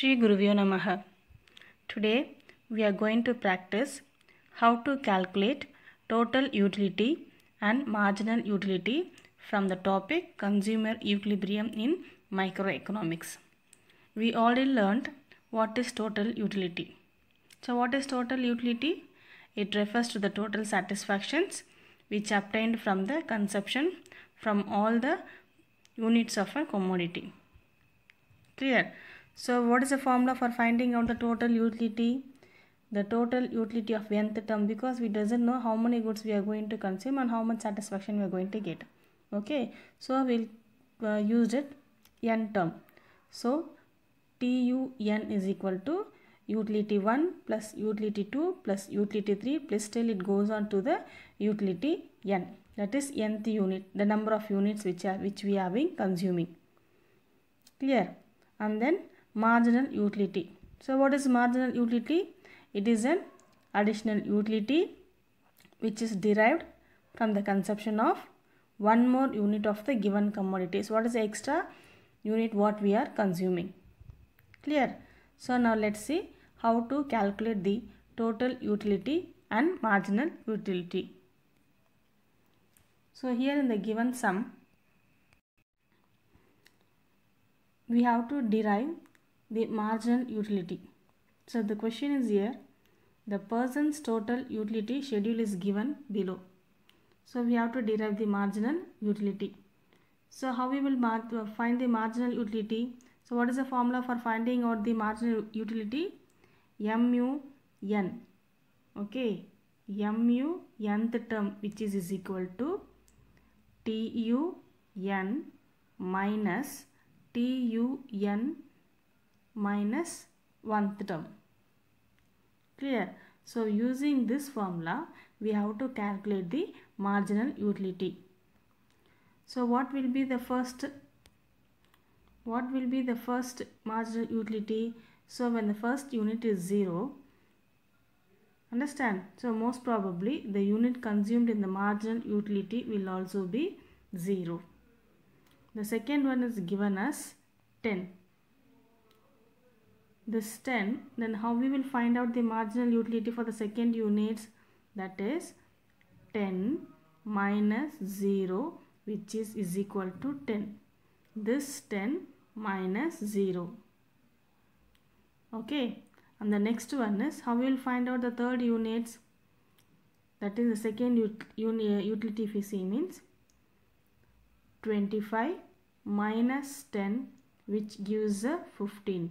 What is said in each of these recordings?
Sri Guruvyo Namaha. Today we are going to practice how to calculate total utility and marginal utility from the topic consumer equilibrium in microeconomics. We already learned what is total utility. So what is total utility? It refers to the total satisfactions which obtained from the consumption from all the units of a commodity. Clear? So what is the formula for finding out the total utility? The total utility of nth term because we doesn't know how many goods we are going to consume and how much satisfaction we are going to get. Okay, so we'll uh, use it n term. So TUN is equal to utility 1 plus utility 2 plus utility 3 plus till it goes on to the utility n that is nth unit the number of units which are which we are being consuming clear and then marginal utility. So what is marginal utility? It is an additional utility which is derived from the consumption of one more unit of the given commodities. What is the extra unit what we are consuming? Clear? So now let's see how to calculate the total utility and marginal utility. So here in the given sum, we have to derive the marginal utility. So the question is here, the person's total utility schedule is given below. So we have to derive the marginal utility. So how we will uh, find the marginal utility? So what is the formula for finding out the marginal utility? mu n. Okay, mu nth term which is, is equal to T u n minus T u n minus one term. Clear? So using this formula, we have to calculate the marginal utility. So what will be the first what will be the first marginal utility? So when the first unit is 0, understand? So most probably the unit consumed in the marginal utility will also be 0. The second one is given as 10 this 10 then how we will find out the marginal utility for the second units that is 10 minus 0 which is is equal to 10 this 10 minus 0 okay and the next one is how we will find out the third units that is the second utility if you see means 25 minus 10 which gives a 15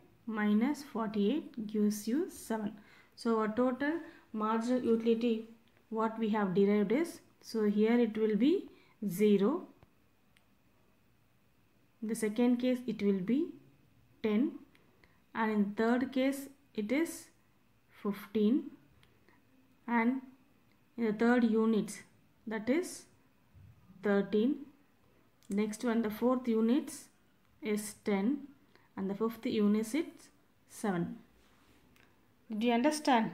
minus 48 gives you 7. So our total marginal utility what we have derived is so here it will be 0. In the second case it will be 10 and in third case it is 15 and in the third units that is 13 next one the fourth units is 10 and the fifth unit is 7. Do you understand?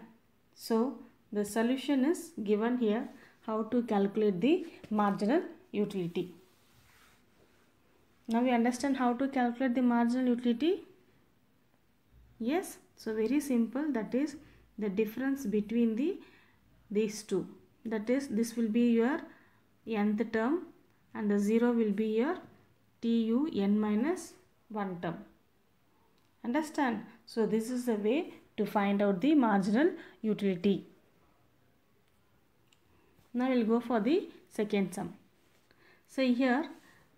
So, the solution is given here how to calculate the marginal utility. Now, we understand how to calculate the marginal utility. Yes, so very simple that is the difference between the these two. That is this will be your nth term and the 0 will be your TU n minus minus 1 term. Understand? So this is the way to find out the marginal utility. Now we'll go for the second sum. So here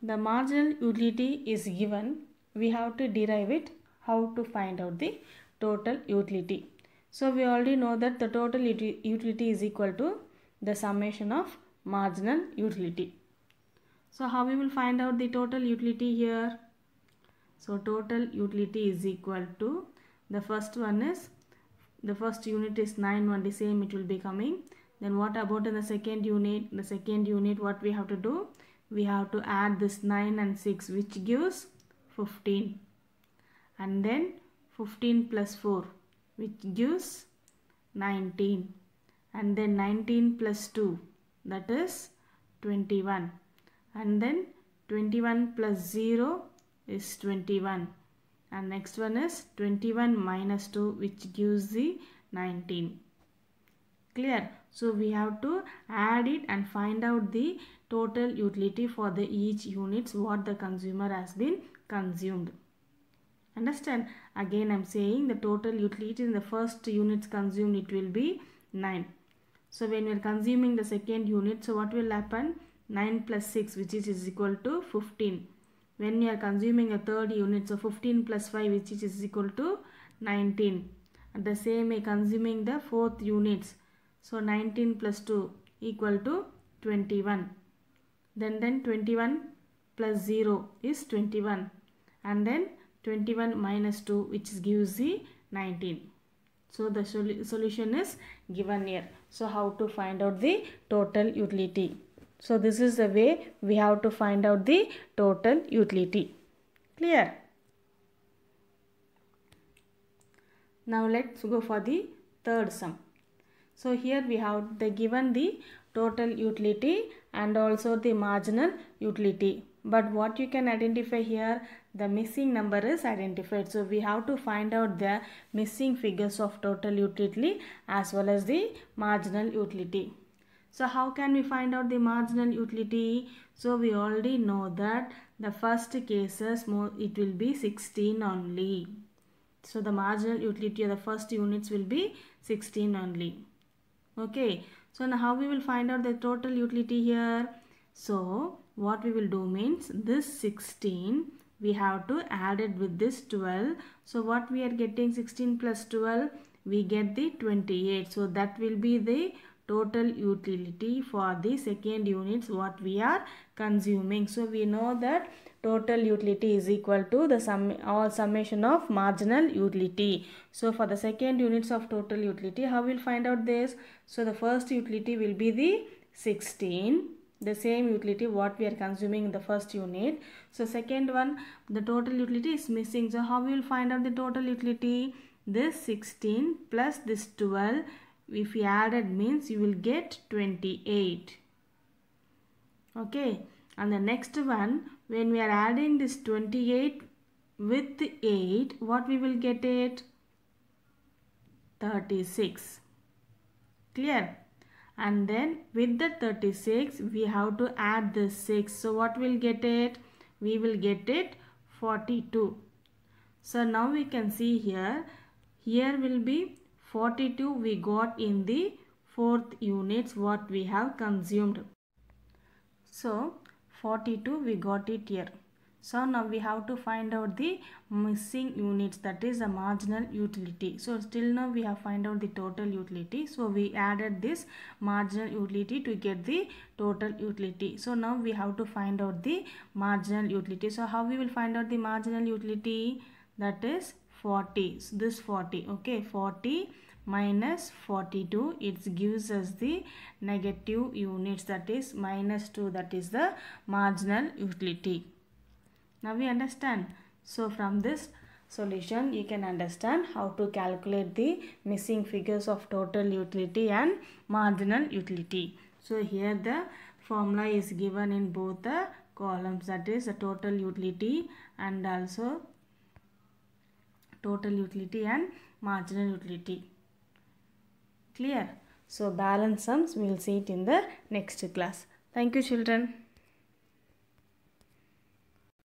the marginal utility is given. We have to derive it. How to find out the total utility. So we already know that the total utility is equal to the summation of marginal utility. So how we will find out the total utility here? So total utility is equal to the first one is the first unit is 9 one the same it will be coming then what about in the second unit the second unit what we have to do we have to add this 9 and 6 which gives 15 and then 15 plus 4 which gives 19 and then 19 plus 2 that is 21 and then 21 plus 0 is 21 and next one is 21 minus 2 which gives the 19 clear so we have to add it and find out the total utility for the each units what the consumer has been consumed understand again i'm saying the total utility in the first units consumed it will be 9 so when we're consuming the second unit so what will happen 9 plus 6 which is, is equal to 15 when you are consuming a third unit so 15 plus 5 which is equal to 19 and the same way consuming the fourth units so 19 plus 2 equal to 21 then then 21 plus 0 is 21 and then 21 minus 2 which gives the 19 so the sol solution is given here so how to find out the total utility so this is the way we have to find out the total utility. Clear? Now let's go for the third sum. So here we have the given the total utility and also the marginal utility. But what you can identify here, the missing number is identified. So we have to find out the missing figures of total utility as well as the marginal utility. So how can we find out the marginal utility? So we already know that the first cases more it will be 16 only. So the marginal utility of the first units will be 16 only. Okay. So now how we will find out the total utility here? So what we will do means this 16 we have to add it with this 12. So what we are getting 16 plus 12 we get the 28. So that will be the total utility for the second units what we are consuming. So we know that total utility is equal to the sum or summation of marginal utility. So for the second units of total utility how we'll find out this? So the first utility will be the 16 the same utility what we are consuming in the first unit so second one the total utility is missing so how we will find out the total utility this 16 plus this 12 if you added means you will get 28 okay and the next one when we are adding this 28 with 8 what we will get it 36 clear and then with the 36 we have to add the 6 so what will get it we will get it 42 so now we can see here here will be 42 we got in the fourth units what we have consumed. So 42 we got it here. So now we have to find out the missing units that is the marginal utility. So still now we have find out the total utility. So we added this marginal utility to get the total utility. So now we have to find out the marginal utility. So how we will find out the marginal utility that is 40 so this 40 okay 40 minus 42 it gives us the negative units that is minus 2 that is the marginal utility now we understand so from this solution you can understand how to calculate the missing figures of total utility and marginal utility so here the formula is given in both the columns that is the total utility and also total utility and marginal utility. Clear? So balance sums we will see it in the next class. Thank you children.